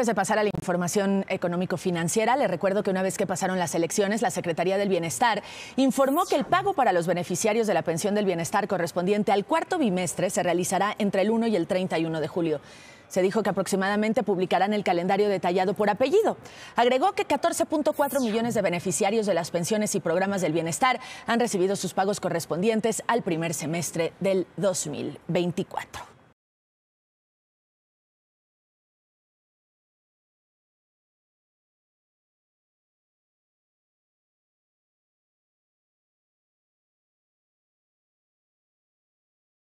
Antes de pasar a la información económico-financiera, le recuerdo que una vez que pasaron las elecciones, la Secretaría del Bienestar informó que el pago para los beneficiarios de la pensión del bienestar correspondiente al cuarto bimestre se realizará entre el 1 y el 31 de julio. Se dijo que aproximadamente publicarán el calendario detallado por apellido. Agregó que 14.4 millones de beneficiarios de las pensiones y programas del bienestar han recibido sus pagos correspondientes al primer semestre del 2024.